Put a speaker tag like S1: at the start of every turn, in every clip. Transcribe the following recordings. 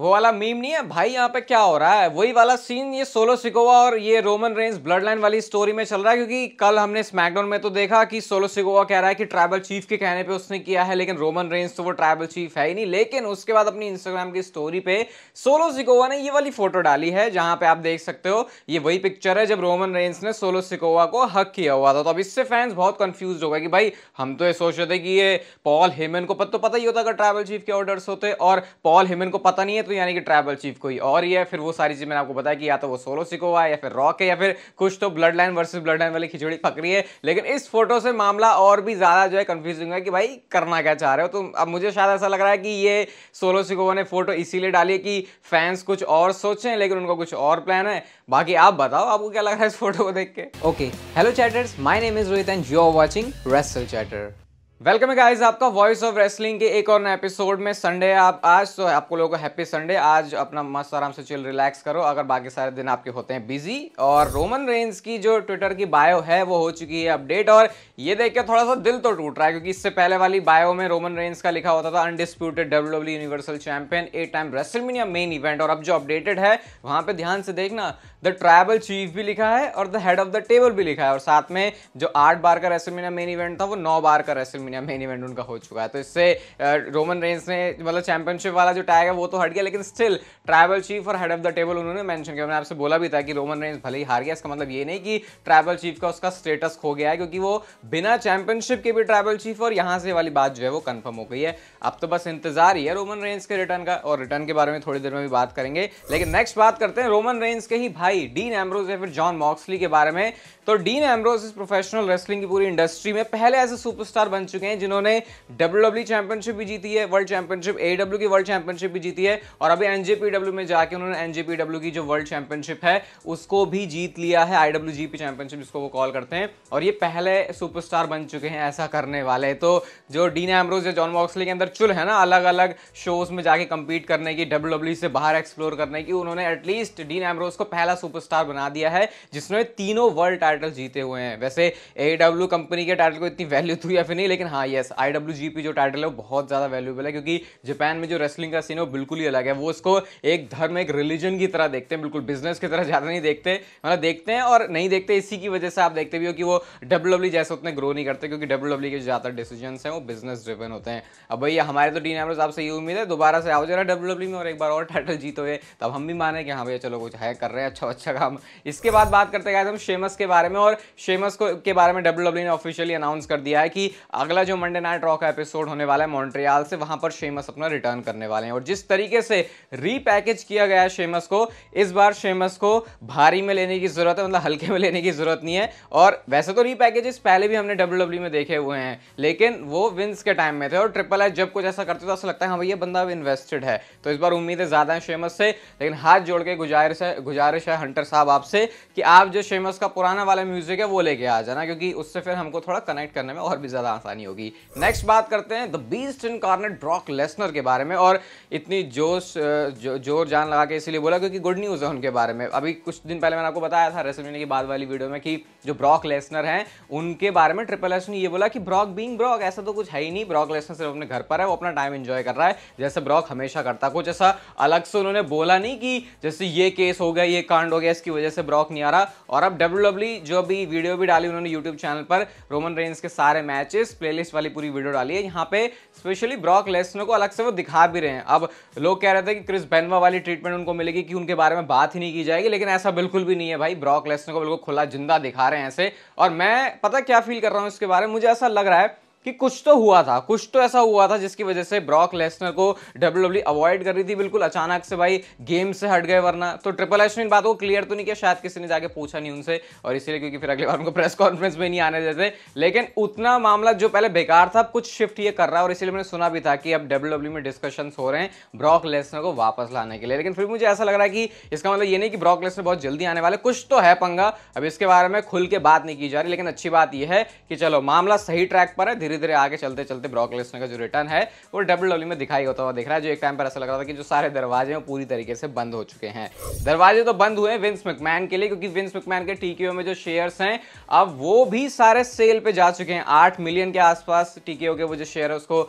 S1: वो वाला मीम नहीं है भाई यहाँ पे क्या हो रहा है वही वाला सीन ये सोलो सिकोवा और ये रोमन रेंज ब्लड लाइन वाली स्टोरी में चल रहा है क्योंकि कल हमने स्मैकडाउन में तो देखा कि सोलो सिकोवा कह रहा है कि ट्राइबल चीफ के कहने पे उसने किया है लेकिन रोमन रेंज तो वो ट्राइबल चीफ है ही नहीं लेकिन उसके बाद अपनी इंस्टाग्राम की स्टोरी पे सोलो सिकोवा ने ये वाली फोटो डाली है जहां पे आप देख सकते हो ये वही पिक्चर है जब रोमन रेंज ने सोलो सिकोवा को हक किया हुआ था तो अब इससे फैंस बहुत कंफ्यूज हो गए कि भाई हम तो ये सोच रहे थे कि ये पॉल हेमन को तो पता ही होता अगर ट्राइबल चीफ के ऑर्डर्स होते और पॉल हेमन को पता नहीं है तो यानी कि ट्राइबल चीफ कोई और ही है फिर वो सारी चीज़ मैंने आपको बताया कि या तो वो सोलो सिकोवा है या फिर रॉक है या फिर कुछ तो blood line versus blood line वाली खिचड़ी पकड़ी है लेकिन इस फोटो से मामला और भी ज़्यादा जो है कंफ्यूजिंग है कि भाई करना क्या चाह रहे हो तो अब मुझे शायद ऐसा लग रहा है कि ये सोलो सिकोवा ने फोटो इसीलिए डाली कि फैंस कुछ और सोचें लेकिन उनका कुछ और प्लान है बाकी आप बताओ आपको क्या लग रहा है इस फोटो को देख के okay hello chatters my name is Rohit and you are watching wrestle chatter welcome है गाइज आपका वॉइस ऑफ रेसलिंग के एक और नए एपिसोड में संडे आप आज तो आपको लोगों को हैप्पी संडे आज अपना मस्त आराम से चिल रिलैक्स करो अगर बाकी सारे दिन आपके होते हैं बिजी और रोमन रेंज की जो ट्विटर की बायो है वो हो चुकी है अपडेट और ये देख के थोड़ा सा दिल तो टूट रहा है क्योंकि इससे पहले वाली बायो में रोमन रेंज का लिखा होता था undisputed W universal champion a time WrestleMania main event और अब जो अपडेटेड है वहाँ पर ध्यान से देखना द ट्राइबल चीफ भी लिखा है और the head of the table भी लिखा है और साथ में जो आठ बार का रेसलमीनिया मेन इवेंट था वो नौ बार का रेसलमीनिया WrestleMania मेन इवेंट उनका हो चुका है तो इससे रोमन रेंस ने मतलब चैंपियनशिप वाला जो टैग है वो तो हट गया लेकिन स्टिल ट्राइबल चीफ और हेड ऑफ द टेबल उन्होंने मैंशन किया मैंने आपसे बोला भी था कि रोमन रेंस भले ही हार गया इसका मतलब ये नहीं कि ट्राइबल चीफ का उसका स्टेटस खो गया है क्योंकि वो बिना चैंपियनशिप के भी ट्राइबल चीफ और यहाँ से वाली बात जो है वो कन्फर्म हो गई है अब तो बस इंतजार ही है रोमन रेंस के रिटर्न का और रिटर्न के बारे में थोड़ी देर में भी बात करेंगे लेकिन नेक्स्ट बात करते हैं रोमन रेंस के ही भाई डीन एम्ब्रोज या फिर जॉन मॉक्सली के बारे में तो डीन एम्ब्रोस इस प्रोफेशनल रेसलिंग की पूरी इंडस्ट्री में पहले ऐसे सुपरस्टार बन चुके हैं जिन्होंने डब्ल्यू डब्ल्यू चैंपियनशिप भी जीती है वर्ल्ड चैंपियनशिप ए डब्ल्यू की वर्ल्ड चैंपियनशिप भी जीती है और अभी एनजेपीडब्ल्यू में जाकर उन्होंने एनजेपीडब्ल्यू की जो वर्ल्ड चैंपियनशिप है उसको भी जीत लिया है I W G P championship जिसको वो कॉल करते हैं और ये पहले सुपरस्टार बन चुके हैं ऐसा करने वाले तो जो डीन एम्ब्रोस या जॉन वॉक्सली के अंदर चुल है ना अलग अलग शोज में जाके कंपीट करने की डब्ल्यू डब्ल्यू e से बाहर एक्सप्लोर करने की उन्होंने एटलीस्ट डीन एम्ब्रोस को पहला सुपरस्टार बना दिया है जिसने तीनों वर्ल्ड टाइटल जीते हुए हैं वैसे ए डब्ल्यू कंपनी के टाइटल को इतनी वैल्यू थी या फिर नहीं लेकिन हाँ yes I W G P जो टाइटल है वो बहुत ज़्यादा वैल्यूबल है क्योंकि जापान में जो रेसलिंग का सीन है वो बिल्कुल ही अलग है वो उसको एक धर्म एक रिलीजन की तरह देखते हैं बिल्कुल बिजनेस की तरह ज़्यादा नहीं देखते मतलब देखते हैं और नहीं देखते इसी की वजह से आप देखते भी हो कि वो डब्ल्यू डब्ल्यू e जैसे उतने ग्रो नहीं करते क्योंकि डब्ल्यू डब्ल्यू e के ज़्यादा डिसीजन हैं वो बिजनेस ड्रिवन होते हैं अब भैया हमारे तो डीन एमरोज आपसे ये उम्मीद है दोबारा से आओ जरा डब्ल्यू डब्ल्यू e में और एक बार और टाइटल जीतो हुए तब हम भी माने कि हाँ भैया चलो कुछ है कर रहे हैं अच्छा अच्छा काम इसके बाद बात करते गए हम शेमस के बारे बारे में और शेमस को के बारे में डब्ल्यू e ने ऑफिशियली अनाउंस कर दिया है कि अगला जो मंडे नाइट रॉक का एपिसोड होने वाला है मॉन्ट्रियाल से वहां पर शेमस अपना रिटर्न करने वाले हैं और जिस तरीके से रीपैकेज किया गया है शेमस को इस बार शेमस को भारी में लेने की जरूरत है मतलब हल्के में लेने की जरूरत नहीं है और वैसे तो रीपैकेजेस पहले भी हमने डब्ल्यू e में देखे हुए हैं लेकिन वो विंस के टाइम में थे और ट्रिपल एच जब कुछ ऐसा करते तो ऐसा लगता है हाँ ये बंदा अब इन्वेस्टेड है तो इस बार उम्मीदें ज़्यादा हैं शेमस से लेकिन हाथ जोड़ के गुजारिश है गुजारिश है हंटर साहब आपसे कि आप जो शेमस का पुराना वाला म्यूजिक है वो लेके आ जाना क्योंकि उससे फिर हमको थोड़ा कनेक्ट करने में और भी ज़्यादा आसानी होगी नेक्स्ट बात करते हैं the beast incarnate Brock Lesnar के बारे में और इतनी जोश जो, जोर जान लगा के इसलिए बोला क्योंकि गुड न्यूज़ है उनके बारे में अभी कुछ दिन पहले मैंने आपको बताया था रेसलमेनिया की बाद वाली वीडियो में कि जो ब्रॉक लेसनर हैं उनके बारे में ट्रिपल एस ने ये बोला कि ब्रॉक बींग ब्रॉक ऐसा तो कुछ है ही नहीं ब्रॉक लेसनर सिर्फ अपने घर पर है वो अपना टाइम इन्जॉय कर रहा है जैसे ब्रॉक हमेशा करता कुछ ऐसा अलग से उन्होंने बोला नहीं कि जैसे ये केस हो गया ये कांड हो गया इसकी वजह से ब्रॉक नहीं आ रहा और अब डब्ल्यू जो भी वीडियो भी डाली उन्होंने यूट्यूब चैनल पर रोमन रेंज के सारे मैचेस प्लेलिस्ट वाली पूरी वीडियो डाली है यहाँ पे स्पेशली ब्रॉक लेसनो को अलग से वो दिखा भी रहे हैं अब लोग कह रहे थे कि क्रिस बेनवा वाली ट्रीटमेंट उनको मिलेगी कि उनके बारे में बात ही नहीं की जाएगी लेकिन ऐसा बिल्कुल भी नहीं है भाई ब्रॉक लेसनो को बिल्कुल खुला जिंदा दिखा रहे हैं ऐसे और मैं पता क्या फील कर रहा हूँ इसके बारे में मुझे ऐसा लग रहा है कि कुछ तो हुआ था कुछ तो ऐसा हुआ था जिसकी वजह से ब्रॉक लेसनर को डब्ल्यू डब्ल्यू अवॉइड कर रही थी बिल्कुल अचानक से भाई गेम से हट गए वरना तो ट्रिपल एच ने इन बात को क्लियर तो नहीं किया शायद किसी ने जाके पूछा नहीं उनसे और इसीलिए क्योंकि फिर अगली बार उनको प्रेस कॉन्फ्रेंस में नहीं आने देते लेकिन उतना मामला जो पहले बेकार था कुछ शिफ्ट ये कर रहा है और इसीलिए मैंने सुना भी था कि अब डब्ल्यू e में डिस्कशन हो रहे हैं ब्रॉक लेसनर को वापस लाने के लिए लेकिन फिर मुझे ऐसा लग रहा है कि इसका मतलब ये नहीं कि ब्रॉक लेसनर बहुत जल्दी आने वाले कुछ तो है पंगा अब इसके बारे में खुल के बात नहीं की जा रही लेकिन अच्छी बात यह है कि चलो मामला सही ट्रैक पर है धीरे धीरे धीरे आगे चलते चलते ब्रॉक लेसनर का जो रिटर्न है वो डब्ल्यू डब्ल्यू e में दिखाई होता हुआ दिख रहा है जो एक टाइम पर ऐसा लग रहा था कि जो सारे दरवाजे हैं पूरी तरीके से बंद हो चुके हैं दरवाजे तो बंद हुए विंस मकमैन के लिए क्योंकि विंस मकमैन के टीकेओ में जो शेयर हैं अब वो भी सारे सेल पे जा चुके हैं आठ मिलियन के आसपास टीकेओ के वो जो शेयर है उसको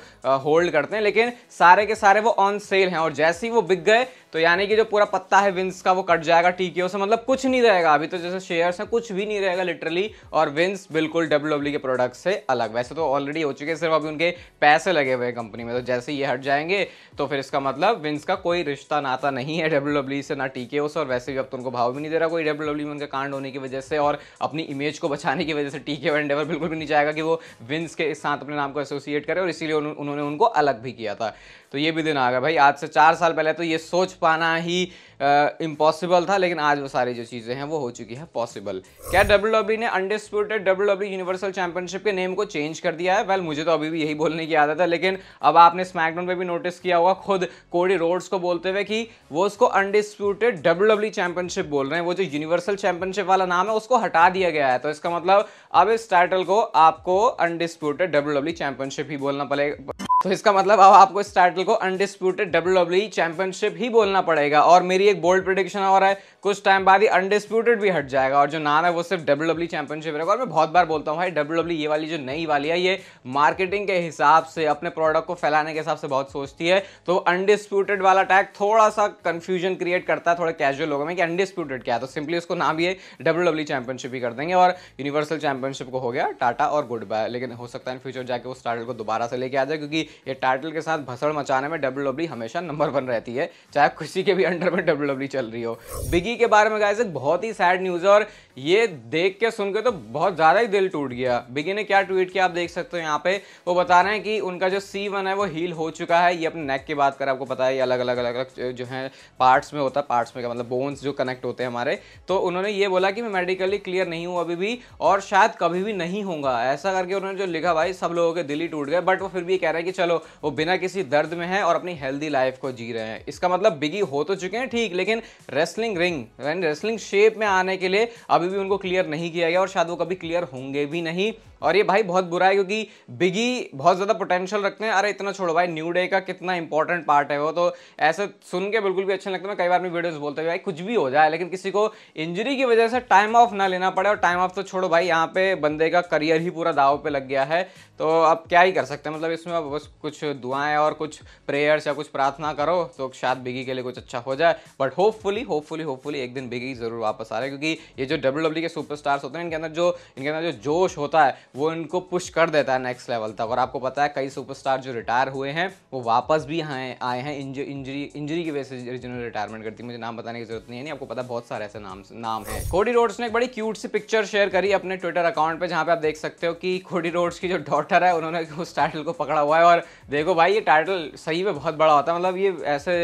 S1: होल्ड करते हैं लेकिन सारे के सारे वो ऑन सेल हैं और जैसे ही वो बिक गए तो यानी कि जो पूरा पत्ता है विंस का वो कट जाएगा टी से मतलब कुछ नहीं रहेगा अभी तो जैसे शेयर्स हैं कुछ भी नहीं रहेगा लिटरली और विंस बिल्कुल डब्ल्यू e के प्रोडक्ट से अलग वैसे तो ऑलरेडी हो चुके हैं सिर्फ अभी उनके पैसे लगे हुए कंपनी में तो जैसे ये हट जाएंगे तो फिर इसका मतलब विंस का कोई रिश्ता नाता नहीं है डब्ल्यू e से ना टीके से और वैसे भी अब तो उनको भाव भी नहीं दे रहा कोई डब्ल्यू e में उनके कांड होने की वजह से और अपनी इमेज को बचाने की वजह से टीके के एंडेवर बिल्कुल भी नहीं चाहेगा कि वो विंस के साथ अपने नाम को एसोसिएट करे और इसीलिए उन्होंने उनको अलग भी किया था तो ये भी दिन आ गया भाई आज से चार साल पहले तो ये सोच पाना ही इम्पॉसिबल था लेकिन आज वो सारी जो चीज़ें हैं वो हो चुकी है पॉसिबल क्या डब्ल्यू डब्ल्यू e ने undisputed W W universal championship के नेम को चेंज कर दिया है वेल मुझे तो अभी भी यही बोलने की आदत है लेकिन अब आपने स्मैकडाउन पे भी नोटिस किया होगा खुद कोडी रोड्स को बोलते हुए कि वो उसको अनडिस्प्यूटेड डब्ल्यू डब्ल्यू चैंपियनशिप बोल रहे हैं वो जो यूनिवर्सल चैंपियनशिप वाला नाम है उसको हटा दिया गया है तो इसका मतलब अब इस टाइटल को आपको अनडिस्प्यूटेड डब्ल्यू डब्ल्यू चैंपियनशिप ही बोलना पड़ेगा तो इसका मतलब अब आपको इस टाइटल को अनडिस्प्यूटेड डब्ल्यू डब्ल्यू चैंपियनशिप ही बोलना पड़ेगा और मेरी एक बोल्ड प्रिडिक्शन हो रहा है कुछ टाइम बाद ही अनडिस्प्यूटेड भी हट जाएगा और जो नाम है वो सिर्फ डब्ल्यू डब्ल्यू चैंपियनशिप रहेगा और मैं बहुत बार बोलता हूँ भाई डब्ल्यू डब्ल्यू e ये वाली जो नई वाली है ये मार्केटिंग के हिसाब से अपने प्रोडक्ट को फैलाने के हिसाब से बहुत सोचती है तो अनडिस्प्यूटेड वाला टैग थोड़ा सा कन्फ्यूजन क्रिएट करता है थोड़े कैजुअल लोगों में कि अनडिस्प्यूटेड क्या है तो सिंपली उसको नाम ये डब्ल्यू डब्ल्यू चैंपियनशिप ही कर देंगे और यूनिवर्सल चैंपियनशिप को हो गया टाटा और गुड बाय लेकिन हो सकता है फ्यूचर जाके उस टाइटल को दोबारा से लेके आ जाए क्योंकि ये टाइटल के साथ भसड़ मचाने में डब्ल्यू e हमेशा नंबर वन रहती है चाहे किसी के भी अंडर में डब्ल्यू e चल रही हो बिग विकी के बारे में गाइस एक बहुत ही सैड न्यूज़ है और ये देख के सुन के तो बहुत ज़्यादा ही दिल टूट गया बिगी ने क्या ट्वीट किया आप देख सकते हो यहाँ पे वो बता रहे हैं कि उनका जो सी वन है वो हील हो चुका है ये अपने नेक की बात करें आपको पता है ये अलग अलग अलग अलग जो है पार्ट्स में होता है पार्ट्स में क्या मतलब बोन्स जो कनेक्ट होते हैं हमारे तो उन्होंने ये बोला कि मैं मेडिकली क्लियर नहीं हूँ अभी भी और शायद कभी भी नहीं होगा ऐसा करके उन्होंने जो लिखा भाई सब लोगों के दिल ही टूट गए बट वो फिर भी कह रहे हैं कि चलो वो बिना किसी दर्द में है और अपनी हेल्दी लाइफ को जी रहे हैं इसका मतलब बिगी हो तो चुके हैं ठीक लेकिन wrestling ring wrestling wrestling shape में आने के लिए अभी भी उनको क्लियर नहीं किया गया और शायद वो कभी क्लियर होंगे भी नहीं और ये भाई बहुत बुरा है क्योंकि बिगी बहुत ज़्यादा पोटेंशियल रखते हैं अरे इतना छोड़ो भाई न्यू डे का कितना इंपॉर्टेंट पार्ट है वो तो ऐसे सुन के बिल्कुल भी अच्छा लगता है मैं कई बार में वीडियोस बोलते हैं भाई कुछ भी हो जाए लेकिन किसी को इंजरी की वजह से टाइम ऑफ ना लेना पड़े और टाइम ऑफ तो छोड़ो भाई यहाँ पे बंदे का करियर ही पूरा दाव पे लग गया है तो अब क्या ही कर सकते हैं मतलब इसमें अब बस कुछ दुआएं और कुछ प्रेयर्स या कुछ प्रार्थना करो तो शायद बिगी के लिए कुछ अच्छा हो जाए but hopefully hopefully hope hopefully एक दिन बिगी जरूर वापस आ रहा है क्योंकि ये जो डब्ल्यू डब्ल्यू e के सुपर स्टार्स होते हैं इनके अंदर जो इनके अंदर जो जोश होता है वो इनको पुश कर देता है नेक्स्ट लेवल तक और आपको पता है कई सुपरस्टार जो रिटायर हुए हैं वो वापस भी आए हैं इंजरी इंजरी की वजह से जिन्होंने रिटायरमेंट करती मुझे नाम बताने की जरूरत नहीं है नहीं आपको पता है बहुत सारे ऐसे नाम नाम है कोडी रोड्स ने एक बड़ी क्यूट सी पिक्चर शेयर करी अपने ट्विटर अकाउंट पर जहाँ पे आप देख सकते हो कि कोडी रोड्स की जो डॉटर है उन्होंने उस टाइटल को पकड़ा हुआ है और देखो भाई ये टाइटल सही में बहुत बड़ा होता है मतलब ये ऐसे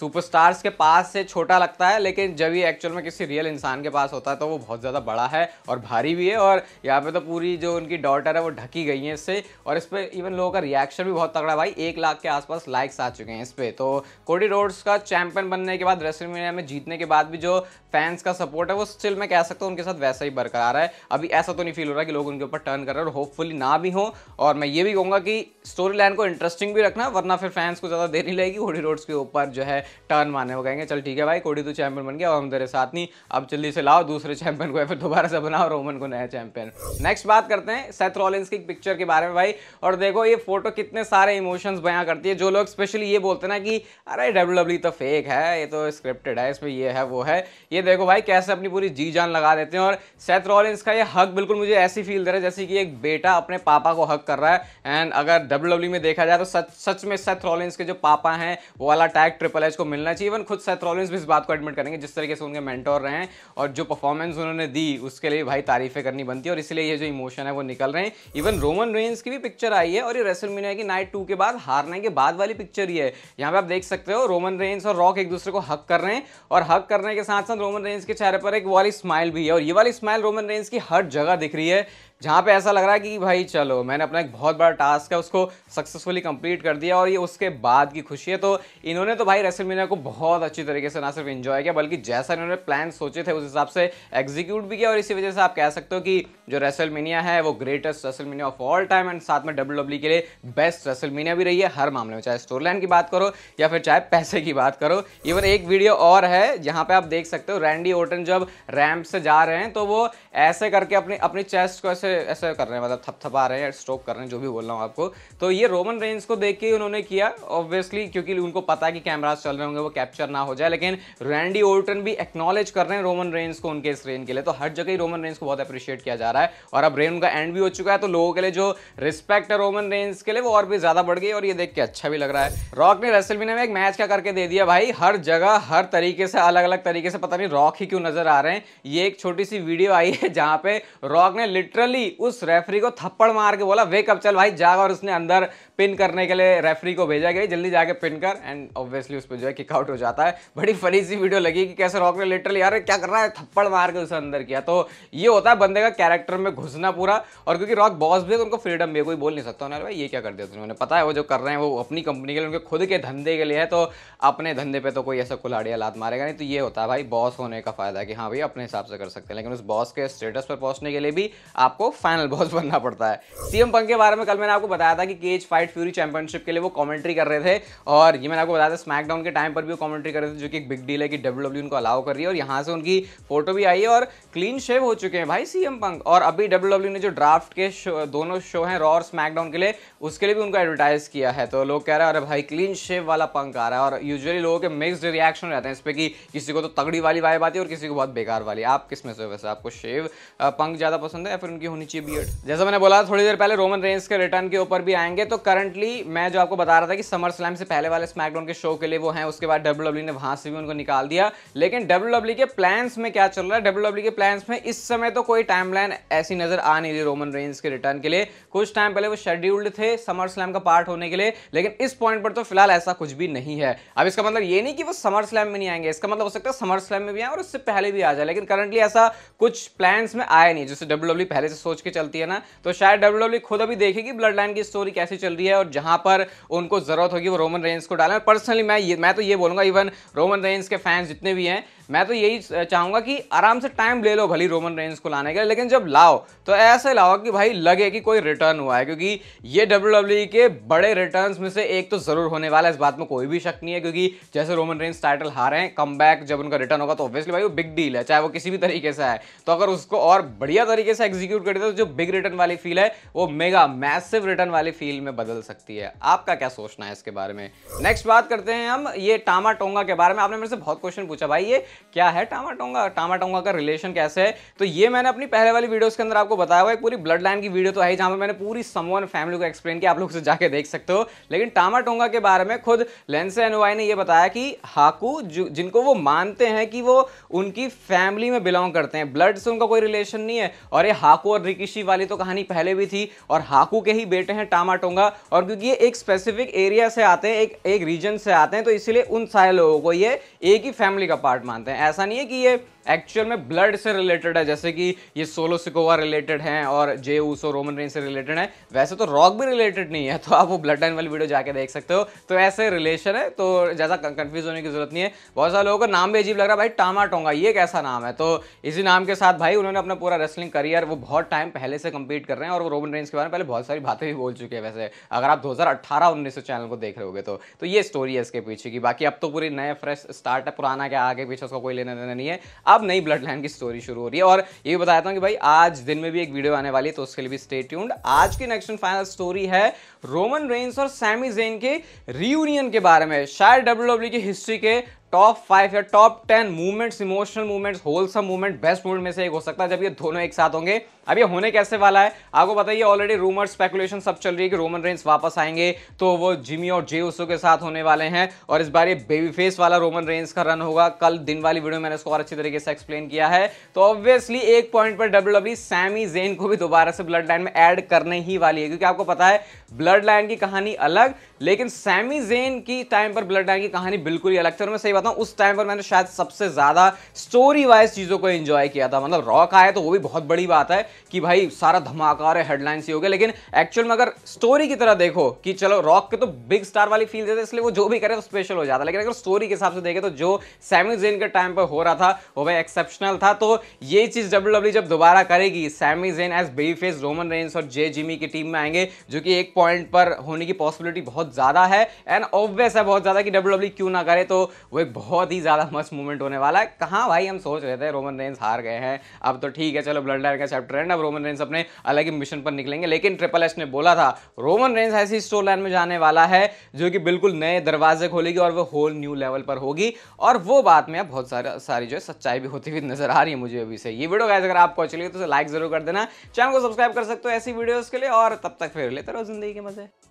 S1: सुपरस्टार्स के पास से छोटा लगता है लेकिन जब जब ये एक्चुअल में किसी रियल इंसान के पास होता है तो वो बहुत ज़्यादा बड़ा है और भारी भी है और यहाँ पे तो पूरी जो उनकी डॉटर है वो ढकी गई है इससे और इस पर इवन लोगों का रिएक्शन भी बहुत तगड़ा भाई एक लाख के आसपास लाइक्स आ चुके हैं इस पर तो कोडी रोड्स का चैंपियन बनने के बाद रेसल मीडिया में जीतने के बाद भी जो फैंस का सपोर्ट है वो स्टिल मैं कह सकता हूँ उनके साथ वैसा ही बरकरार है अभी ऐसा तो नहीं फील हो रहा कि लोग उनके ऊपर टर्न कर रहे हैं और होपफुली ना भी हो और मैं ये भी कहूँगा कि स्टोरी लाइन को इंटरेस्टिंग भी रखना वरना फिर फैंस को ज़्यादा देर नहीं लगेगी कोडी रोड्स के ऊपर जो है टर्न माने वो कहेंगे चल ठीक है भाई कोडी तो चैंपियन बन गया और हूँ तेरे साथ नहीं अब जल्दी से लाओ दूसरे चैंपियन को या फिर दोबारा से बनाओ रोमन को नया चैंपियन नेक्स्ट बात करते हैं सेथ रॉलिन्स की पिक्चर के बारे में भाई और देखो ये फोटो कितने सारे इमोशंस बयां करती है जो लोग स्पेशली ये बोलते ना कि अरे डब्ल्यू डब्ल्यू तो फेक है ये तो स्क्रिप्टेड है इसमें ये है वो है ये देखो भाई कैसे अपनी पूरी जी जान लगा देते हैं और सेथ रॉलिन्स का ये हक बिल्कुल मुझे ऐसी फील दे रहा है जैसे कि एक बेटा अपने पापा को हक कर रहा है एंड अगर डब्ल्यू डब्ल्यू में देखा जाए तो सच सच में सेथ रॉलिन्स के जो पापा हैं वो वाला टैग ट्रिपल एच को मिलना चाहिए इवन खुद सेथ रॉलिन्स भी इस बात को एडमिट करेंगे जिस तरह तरीके से उनके मैंटोर रहे हैं और जो परफॉर्मेंस उन्होंने दी उसके लिए भाई तारीफें करनी बनती है और इसलिए ये जो इमोशन है वो निकल रहे हैं इवन रोमन रेंस की भी पिक्चर आई है और ये रेसल मीनिया की नाइट टू के बाद हारने के बाद वाली पिक्चर ही है यहाँ पे आप देख सकते हो रोमन रेंस और रॉक एक दूसरे को हक कर रहे हैं और हक करने के साथ साथ रोमन रेंस के चेहरे पर एक वाली स्माइल भी है और ये वाली स्माइल रोमन रेंस की हर जगह दिख रही है जहाँ पे ऐसा लग रहा है कि भाई चलो मैंने अपना एक बहुत बड़ा टास्क है उसको सक्सेसफुली कंप्लीट कर दिया और ये उसके बाद की खुशी है तो इन्होंने तो भाई रेसल को बहुत अच्छी तरीके से ना सिर्फ इन्जॉय किया बल्कि जैसा इन्होंने प्लान सोचे थे उस हिसाब से एग्जीक्यूट भी किया और इसी वजह से आप कह सकते हो कि जो रेसल है वो greatest wrestle of all time and साथ में डब्ल्यू डब्ल्यू के लिए बेस्ट रेसल भी रही है हर मामले में चाहे स्टोर की बात करो या फिर चाहे पैसे की बात करो इवन एक वीडियो और है जहाँ पर आप देख सकते हो रैंडी ओटन जब रैम्प से जा रहे हैं तो वो ऐसे करके अपने अपने चेस्ट को ऐसे ऐसे ऐसे कर रहे हैं मतलब थपथपा रहे हैं स्ट्रोक कर रहे हैं जो भी बोल रहा हूँ आपको तो ये रोमन रेंज को देख के उन्होंने किया ऑब्वियसली क्योंकि उनको पता है कि कैमराज चल रहे होंगे वो कैप्चर ना हो जाए लेकिन रैंडी ओल्टन भी एक्नॉलेज कर रहे हैं रोमन रेंज को उनके इस रेंज के लिए तो हर जगह ही रोमन रेंज को बहुत अप्रिशिएट किया जा रहा है और अब रेन उनका एंड भी हो चुका है तो लोगों के लिए जो रिस्पेक्ट है रोमन रेंज के लिए वो और भी ज़्यादा बढ़ गई और ये देख के अच्छा भी लग रहा है रॉक ने रेसलमीना में एक मैच क्या करके दे दिया भाई हर जगह हर तरीके से अलग अलग तरीके से पता नहीं रॉक ही क्यों नजर आ रहे हैं ये एक छोटी सी वीडियो आई है जहां पे रॉक ने लिटरली रेफरी उस रेफरी को थप्पड़ मार के बोला वे कब चल भाई जाग और उसने अंदर पिन करने के लिए रेफरी को भेजा गया जल्दी जाके पिन कर एंड ऑब्वियसली उस पर जो है किकआउट हो जाता है बड़ी फनी सी वीडियो लगी कि कैसे रॉक ने लिटरली यार क्या कर रहा है थप्पड़ मार के उसे अंदर किया तो ये होता है बंदे का कैरेक्टर में घुसना पूरा और क्योंकि रॉक बॉस भी है तो उनको फ्रीडम भी है कोई बोल नहीं सकता उन्होंने भाई ये क्या कर दिया उन्होंने पता है वो जो कर रहे हैं वो अपनी कंपनी के लिए उनके खुद के धंधे के लिए है तो अपने धंधे पर तो कोई ऐसा कुलाड़िया लात मारेगा नहीं तो ये होता है भाई बॉस होने का फायदा कि हाँ भाई अपने हिसाब से कर सकते हैं लेकिन उस बॉस के स्टेटस पर पहुंचने के लिए भी आपको फाइनल बॉस बनना पड़ता है सीएम पंख के बारे में कल मैंने आपको बताया था कि cage fight fight fury championship के लिए वो कमेंट्री कर रहे थे और ये मैंने आपको बताया था स्मैकडाउन के टाइम पर भी वो कमेंट्री कर रहे थे जो कि एक बिग डील है कि डब्ल्यू e उनको अलाउ कर रही है और यहाँ से उनकी फोटो भी आई है और क्लीन शेव हो चुके हैं भाई सी पंक और अभी डब्ल्यू e ने जो ड्राफ्ट के शो, दोनों शो हैं रॉ और स्मैकडाउन के लिए उसके लिए भी उनको एडवर्टाइज किया है तो लोग कह रहे हैं अरे भाई क्लीन शेव वाला पंक आ रहा है और यूजुअली लोगों के मिक्सड रिएक्शन रहते हैं इस पर कि किसी को तो तगड़ी वाली वाइब आती है और किसी को बहुत बेकार वाली आप किस में से वैसे आपको शेव पंक ज़्यादा पसंद है या फिर उनकी होनी चाहिए बियड जैसा मैंने बोला थोड़ी देर पहले रोमन रेंज के रिटर्न के ऊपर भी आएंगे तो कर करंटली मैं जो आपको बता रहा था कि समर स्लैम से पहले वाले स्मैकडाउन के शो के लिए वो हैं उसके बाद डब्ल्यू e ने वहां से भी उनको निकाल दिया लेकिन डब्ल्यू e के प्लान्स में क्या चल रहा है डब्ल्यू e के प्लान्स में इस समय तो कोई टाइमलाइन ऐसी नजर आ नहीं रही रोमन रेंज के रिटर्न के लिए कुछ टाइम पहले वो शेड्यूल्ड थे समर स्लैम का पार्ट होने के लिए लेकिन इस पॉइंट पर तो फिलहाल ऐसा कुछ भी नहीं है अब इसका मतलब ये नहीं कि वो समर स्लैम में नहीं आएंगे इसका मतलब हो सकता है समर स्लैम में भी आए और उससे पहले भी आ जाए लेकिन करंटली ऐसा कुछ प्लान्स में आया नहीं जैसे डब्ल्यू पहले से सोच के चलती है ना तो शायद डब्ल्यू खुद अभी देखेगी ब्लड लाइन की स्टोरी कैसी चल रही है है और जहां पर उनको ज़रूरत होगी वो रोमन रेंस को डालें पर्सनली मैं ये मैं तो ये बोलूंगा इवन रोमन रेंस के फैंस जितने भी हैं मैं तो यही चाहूंगा कि आराम से टाइम ले लो भली रोमन रेंस को लाने के लिए लेकिन जब लाओ तो ऐसे लाओ कि भाई लगे कि कोई रिटर्न हुआ है क्योंकि ये डब्ल्यू e के बड़े रिटर्न में से एक तो ज़रूर होने वाला है इस बात में कोई भी शक नहीं है क्योंकि जैसे रोमन रेंस टाइटल हारे हैं कम जब उनका रिटर्न होगा तो ऑब्वियसली भाई वो बिग डील है चाहे वो किसी भी तरीके से है तो अगर उसको और बढ़िया तरीके से एग्जीक्यूट कर देते तो जो बिग रिटर्न वाली फील है वो मेगा मैसिव रिटर्न वाली फील में बदल बदल सकती है आपका क्या सोचना है इसके बारे में नेक्स्ट बात करते हैं हम ये टामा टोंगा के बारे में आपने मेरे से बहुत क्वेश्चन पूछा भाई ये क्या है टामा टोंगा टामा टोंगा का रिलेशन कैसे है तो ये मैंने अपनी पहले वाली वीडियोस के अंदर आपको बताया हुआ एक पूरी ब्लड लाइन की वीडियो तो है जहां पर मैंने पूरी समवन फैमिली को एक्सप्लेन किया आप लोग से जाके देख सकते हो लेकिन टामा टोंगा के बारे में खुद लेंसे एनवाई ने यह बताया कि हाकू जिनको वो मानते हैं कि वो उनकी फैमिली में बिलोंग करते हैं ब्लड से उनका कोई रिलेशन नहीं है और ये हाकू और रिकिशी वाली तो कहानी पहले भी थी और हाकू के ही बेटे हैं टामा टोंगा और क्योंकि ये एक स्पेसिफिक एरिया से आते हैं एक एक रीजन से आते हैं तो इसलिए उन सारे लोगों को ये एक ही फैमिली का पार्ट मानते हैं ऐसा नहीं है कि ये एक्चुअल में ब्लड से रिलेटेड है जैसे कि ये सोलो सिकोवा रिलेटेड हैं और जे ऊसो रोमन रेन से रिलेटेड है वैसे तो रॉक भी रिलेटेड नहीं है तो आप वो ब्लड लाइन वाली वीडियो जाके देख सकते हो तो ऐसे रिलेशन है तो ज़्यादा कंफ्यूज होने की जरूरत नहीं है बहुत सारे लोगों का नाम भी अजीब लग रहा है भाई टामा टोंगा ये कैसा नाम है तो इसी नाम के साथ भाई उन्होंने अपना पूरा रेसलिंग करियर वो बहुत टाइम पहले से कम्पीट कर रहे हैं और वो रोमन रेंस के बारे में पहले बहुत सारी बातें भी बोल चुके हैं वैसे अगर आप दो हज़ार से चैनल को देख रहे होगे तो, तो ये स्टोरी है इसके पीछे की बाकी अब तो पूरी नए फ्रेश स्टार्ट है पुराना क्या आगे पीछे उसका कोई लेना देना नहीं है अब अब नई ब्लड लाइन की स्टोरी शुरू हो रही है और ये भी बताया था कि भाई आज दिन में भी एक वीडियो आने वाली है तो उसके लिए भी स्टे ट्यून्ड आज की नेक्स्ट फाइनल स्टोरी है रोमन रेंस और सैमी जेन के रीयूनियन के बारे में शायद डब्ल्यू डब्ल्यू e की हिस्ट्री के टॉप फाइव या top ten movements emotional movements wholesome movement best movement में से एक हो सकता है जब ये दोनों एक साथ होंगे अब ये होने कैसे वाला है आपको बताइए ऑलरेडी रूमर स्पेकुलेशन सब चल रही है कि रोमन रेंस वापस आएंगे तो वो जिमी और जे उसो के साथ होने वाले हैं और इस बार ये बेबी फेस वाला रोमन रेंस का रन होगा कल दिन वाली वीडियो मैंने उसको और अच्छी तरीके से एक्सप्लेन किया है तो ऑब्वियसली एक पॉइंट पर W W e, Sami Zayn को भी दोबारा से ब्लड लाइन में एड करने ही वाली है क्योंकि आपको पता है ब्लड ब्लड लाइन की कहानी अलग लेकिन सैमी जेन की टाइम पर ब्लड लाइन की कहानी बिल्कुल ही अलग थी और मैं सही बताऊँ उस टाइम पर मैंने शायद सबसे ज़्यादा स्टोरी वाइज चीज़ों को एंजॉय किया था मतलब रॉक आया तो वो भी बहुत बड़ी बात है कि भाई सारा धमाका और हेडलाइंस ही हो गया लेकिन एक्चुअल में अगर स्टोरी की तरह देखो कि चलो रॉक के तो बिग स्टार वाली फील देते इसलिए वो जो भी करे तो स्पेशल हो जाता लेकिन अगर स्टोरी के हिसाब से देखें तो जो सैमी जेन के टाइम पर हो रहा था वो भाई एक्सेप्शनल था तो ये चीज़ डब्ल्यू e जब दोबारा करेगी Sami Zayn as baby face Roman Reigns और जे जिमी की टीम में आएंगे जो कि एक पॉइंट फ्रंट पर होने की पॉसिबिलिटी बहुत ज़्यादा है एंड ऑब्वियस है बहुत ज़्यादा कि डब्ल्यू e क्यों ना करे तो वो एक बहुत ही ज़्यादा मस्त मूवमेंट होने वाला है कहाँ भाई हम सोच रहे थे रोमन रेंस हार गए हैं अब तो ठीक है चलो ब्लड लाइन का चैप्टर है अब रोमन रेंस अपने अलग ही मिशन पर निकलेंगे लेकिन ट्रिपल एस ने बोला था रोमन रेंस ऐसी स्टोर लाइन में जाने वाला है जो कि बिल्कुल नए दरवाजे खोलेगी और वो होल न्यू लेवल पर होगी और वो बात में बहुत सारा सारी जो है सच्चाई भी होती हुई नजर आ रही है मुझे अभी से ये वीडियो गाइज अगर आपको अच्छी लगी तो लाइक जरूर कर देना चैनल को सब्सक्राइब कर सकते हो ऐसी वीडियोस के लिए और तब तक फिर लेते रहो जिंदगी के fazer.